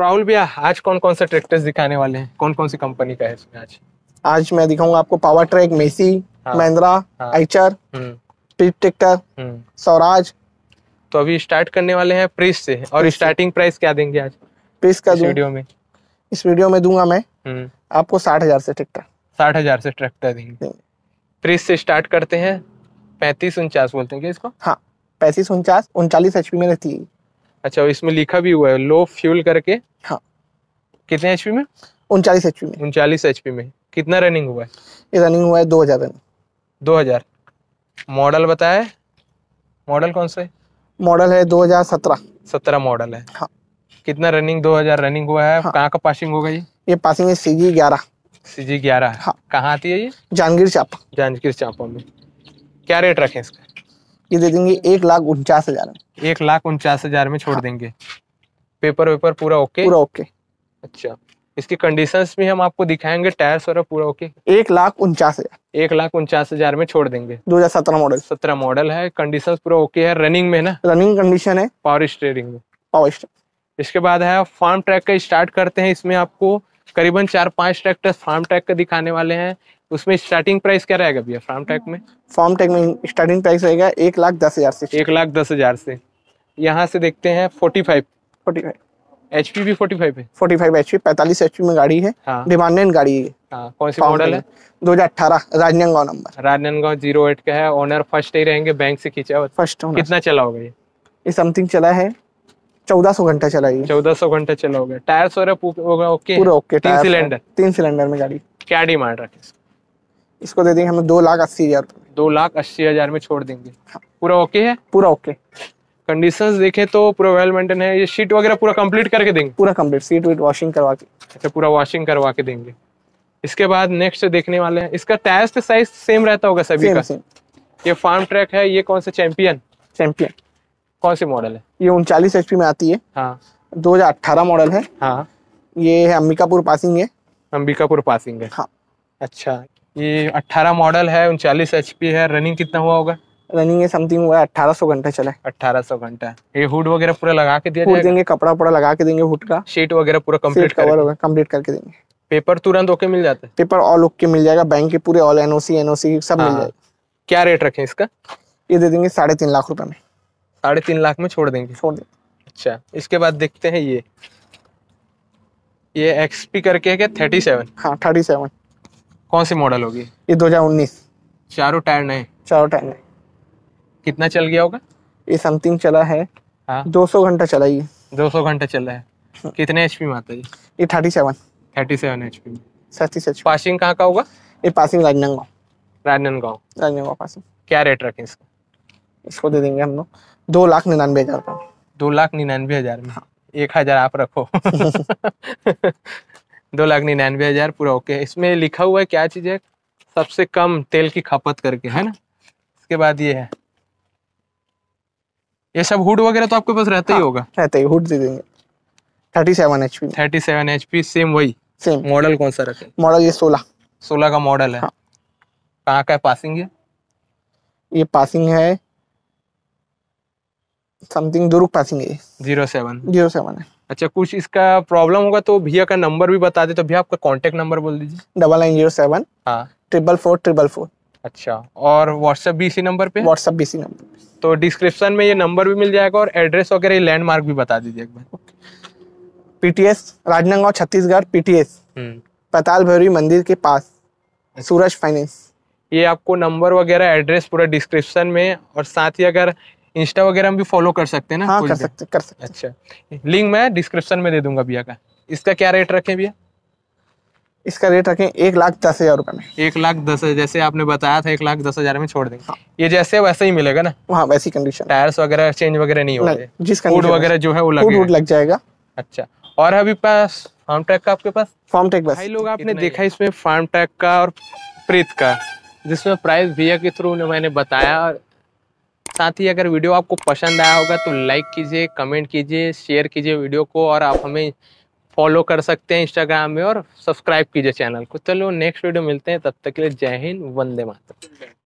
राहुल भैया आज कौन कौन से ट्रैक्टर्स दिखाने वाले हैं कौन कौन सी कंपनी का है इसमें आज आज मैं दिखाऊंगा आपको पावर ट्रैक मेसी हाँ। महिंद्रा हाँ, आइचर ट्रैक्टर हम्म। हम्म। स्वराज तो अभी स्टार्ट करने वाले हैं प्रिस से और स्टार्टिंग प्राइस क्या देंगे आज प्रिस का इस वीडियो में इस वीडियो में दूंगा मैं हम्म। आपको साठ हजार से ट्रैक्टर साठ हजार से ट्रैक्टर देंगे प्रिस से स्टार्ट करते हैं पैंतीस उनचास बोलते हैं इसको हाँ पैंतीस उनचास उनचालीस एचपी में रहती है अच्छा इसमें लिखा भी हुआ है लो फ्यूल करके हाँ कितने एचपी में उनचालीस एचपी में उनचालीस एचपी में कितना रनिंग हुआ है ये रनिंग हुआ है दो हजार रन दो हजार मॉडल बताया मॉडल कौन सा है मॉडल है दो हजार सत्रह सत्रह मॉडल है हाँ कितना रनिंग दो हजार रनिंग हुआ है हाँ। कहाँ का पासिंग होगा ये ये पासिंग है सी जी ग्यारह सी जी ग्यारह हाँ। कहाँ आती है ये जहांगीर चापा जहांगीर चापा में क्या रेट रखें इसका ये दे देंगे एक लाख उनचास हजार में एक लाख उनचास हजार में छोड़ हाँ। देंगे पेपर वेपर पूरा ओके पूरा ओके अच्छा इसकी कंडीशन भी हम आपको दिखाएंगे टायर्स वगैरह पूरा ओके एक लाख उनचास हजार एक लाख उनचास हजार में छोड़ देंगे दो हजार सत्रह मॉडल सत्रह मॉडल है कंडीशन पूरा ओके है रनिंग में ना रनिंग कंडीशन है पावर स्टेयरिंग में पावर स्टेयरिंग इसके बाद है फार्म ट्रैक का स्टार्ट करते हैं इसमें आपको करीबन चार पांच ट्रैक्टर फार्म ट्रैक का दिखाने वाले हैं उसमें स्टार्टिंग प्राइस क्या रहेगा भैया फार्म टैक में फार्म टैक में स्टार्टिंग प्राइस रहेगा एक लाख दस हजार से एक लाख दस हजार से यहाँ से देखते हैं forty five forty five H P भी फोर्टी फाइव है फोर्टी फाइव एच पी पैंतालीस एच पी में गाड़ी है हाँ। डिमांडेड गाड़ी है हाँ, कौन सी मॉडल है दो हजार अठारह राजनांदगांव नंबर राजनांदगांव जीरो एट का है ओनर फर्स्ट ही रहेंगे बैंक से खींचा हुआ फर्स्ट कितना चला होगा ये ये समथिंग चला है चौदह सौ घंटा चला ये चौदह सौ घंटा चला होगा टायर सोरा पूरा ओके पूरा ओके तीन सिलेंडर तीन सिलेंडर में गाड़ी क्या डिमांड रखे इसको दे देंगे हमें दो लाख अस्सी हजार दो लाख अस्सी हजार में छोड़ देंगे हाँ। पूरा ओके है पूरा ओके कंडीशंस देखें तो पूरा वेल मेंटेन है ये शीट वगैरह पूरा कंप्लीट करके देंगे पूरा कंप्लीट सीट वीट वॉशिंग करवा के अच्छा पूरा वॉशिंग करवा के देंगे इसके बाद नेक्स्ट देखने वाले हैं इसका टायर साइज सेम रहता होगा सभी का ये फार्म ट्रैक है ये कौन सा चैंपियन चैंपियन कौन सी मॉडल है ये उनचालीस एच में आती है हाँ 2018 मॉडल है हाँ ये है अंबिकापुर पासिंग है अंबिकापुर पासिंग है हाँ अच्छा ये 18 मॉडल है उनचालीस एच है रनिंग कितना हुआ होगा रनिंग समथिंग हुआ अठारह सौ घंटा चला अठारह सौ घंटा ये हुड वगैरह पूरा लगा के दिया देंगे कपड़ा वपड़ा लगा के देंगे हुड का शीट वगैरह पूरा कम्प्लीट कवर होगा कम्प्लीट करके देंगे पेपर तुरंत ओके मिल जाता है पेपर ऑल ओके मिल जाएगा बैंक के पूरे ऑल एनओसी एनओसी सब मिल हाँ। जाएगा क्या रेट रखे इसका ये दे देंगे साढ़े तीन लाख रुपए में साढ़े तीन लाख में छोड़ देंगे छोड़ देंगे अच्छा इसके बाद देखते हैं ये ये एक्सपी करके है क्या थर्टी सेवन हाँ थर्टी सेवन कौन सी मॉडल होगी ये दो हजार उन्नीस चारों टायर नए चारों टायर नए कितना चल गया होगा ये समथिंग चला है हाँ। दो सौ घंटा चला ये दो सौ घंटा चला है हाँ। कितने एच में आता है ये thirty seven thirty seven H में सैतीस एच पासिंग कहाँ का होगा ये पासिंग राजनांदगांव राजनांदगांव राजनांदगांव पासिंग क्या रेट रखें इसका इसको दे देंगे हम लोग दो लाख निन्यानवे हजार का दो लाख निन्यानवे हजार में हाँ। एक हजार आप रखो दो लाख निन्यानवे हज़ार पूरा ओके है इसमें लिखा हुआ है क्या चीज़ है सबसे कम तेल की खपत करके है ना इसके बाद ये है ये सब हुड वगैरह तो आपके पास रहता हाँ, ही होगा रहता ही हुड दे देंगे thirty seven H P thirty seven H P same वही सेम मॉडल कौन सा रखे मॉडल ये सोलह सोलह का मॉडल है हाँ। कहाँ का है पासिंग है ये पासिंग है समथिंग दुरुक पासिंग है जीरो सेवन जीरो सेवन है अच्छा कुछ इसका प्रॉब्लम होगा तो भैया का नंबर भी बता दे तो भैया आपका कॉन्टेक्ट नंबर बोल दीजिए डबल नाइन जीरो सेवन हाँ ट्रिपल फोर ट्रिपल फोर अच्छा और व्हाट्सएप भी इसी नंबर पे व्हाट्सएप भी इसी नंबर तो डिस्क्रिप्शन में ये नंबर भी मिल जाएगा और एड्रेस वगैरह ये लैंडमार्क भी बता दीजिए एक बार पीटीएस राजनांदगांव छत्तीसगढ़ पीटीएस हम्म। पताल भैरवी मंदिर के पास सूरज फाइनेंस ये आपको नंबर वगैरह एड्रेस पूरा डिस्क्रिप्शन में और साथ ही अगर इंस्टा वगैरह हम भी फॉलो कर सकते हैं ना हाँ, कर सकते कर सकते अच्छा लिंक मैं डिस्क्रिप्शन में दे दूंगा भैया का इसका क्या रेट रखें भैया इसका रेट रखें एक लाख दस हजार रुपए में एक लाख दस हजार जैसे आपने बताया था एक लाख दस हजार में छोड़ देंगे हाँ। ये जैसे वैसे ही मिलेगा ना हाँ वैसी कंडीशन टायर्स वगैरह चेंज वगैरह नहीं होगा जिस फूड वगैरह जो है वो लग, लग जाएगा अच्छा और अभी पास फार्म ट्रैक का आपके पास फार्म ट्रैक भाई लोग आपने देखा इसमें फार्म ट्रैक का और प्रीत का जिसमें प्राइस भैया के थ्रू मैंने बताया और साथ ही अगर वीडियो आपको पसंद आया होगा तो लाइक कीजिए कमेंट कीजिए शेयर कीजिए वीडियो को और आप हमें फॉलो कर सकते हैं इंस्टाग्राम में और सब्सक्राइब कीजिए चैनल को चलो नेक्स्ट वीडियो मिलते हैं तब तक के लिए जय हिंद वंदे मातरम